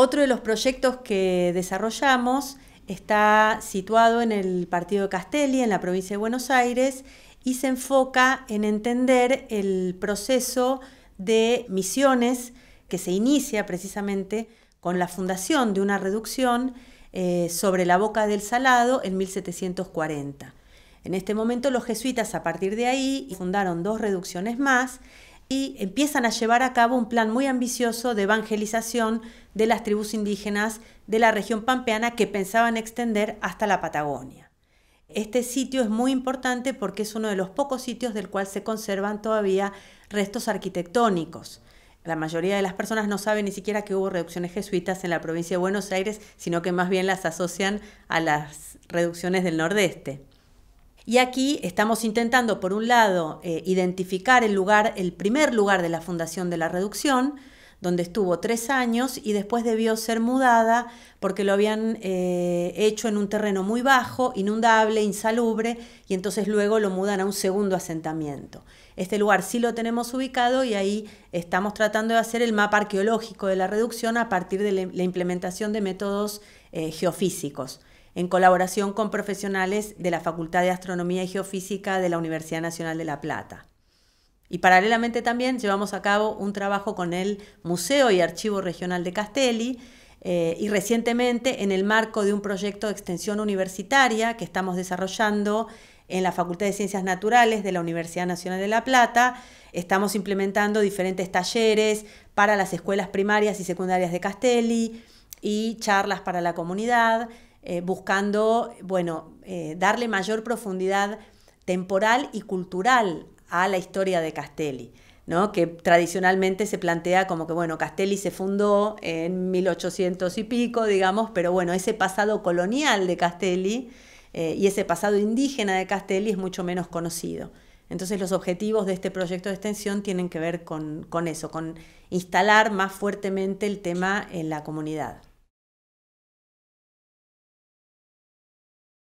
Otro de los proyectos que desarrollamos está situado en el partido de Castelli, en la provincia de Buenos Aires, y se enfoca en entender el proceso de misiones que se inicia precisamente con la fundación de una reducción eh, sobre la boca del Salado en 1740. En este momento los jesuitas a partir de ahí fundaron dos reducciones más y empiezan a llevar a cabo un plan muy ambicioso de evangelización de las tribus indígenas de la región pampeana que pensaban extender hasta la Patagonia. Este sitio es muy importante porque es uno de los pocos sitios del cual se conservan todavía restos arquitectónicos. La mayoría de las personas no saben ni siquiera que hubo reducciones jesuitas en la provincia de Buenos Aires, sino que más bien las asocian a las reducciones del Nordeste. Y aquí estamos intentando, por un lado, eh, identificar el lugar, el primer lugar de la fundación de la reducción, donde estuvo tres años y después debió ser mudada porque lo habían eh, hecho en un terreno muy bajo, inundable, insalubre, y entonces luego lo mudan a un segundo asentamiento. Este lugar sí lo tenemos ubicado y ahí estamos tratando de hacer el mapa arqueológico de la reducción a partir de la implementación de métodos eh, geofísicos en colaboración con profesionales de la Facultad de Astronomía y Geofísica de la Universidad Nacional de La Plata. Y paralelamente también llevamos a cabo un trabajo con el Museo y Archivo Regional de Castelli eh, y recientemente en el marco de un proyecto de extensión universitaria que estamos desarrollando en la Facultad de Ciencias Naturales de la Universidad Nacional de La Plata, estamos implementando diferentes talleres para las escuelas primarias y secundarias de Castelli y charlas para la comunidad, eh, buscando bueno, eh, darle mayor profundidad temporal y cultural a la historia de Castelli. ¿no? que tradicionalmente se plantea como que, bueno, Castelli se fundó en 1800 y pico, digamos, pero bueno, ese pasado colonial de Castelli eh, y ese pasado indígena de Castelli es mucho menos conocido. Entonces los objetivos de este proyecto de extensión tienen que ver con eso, con instalar más fuertemente el tema en la comunidad.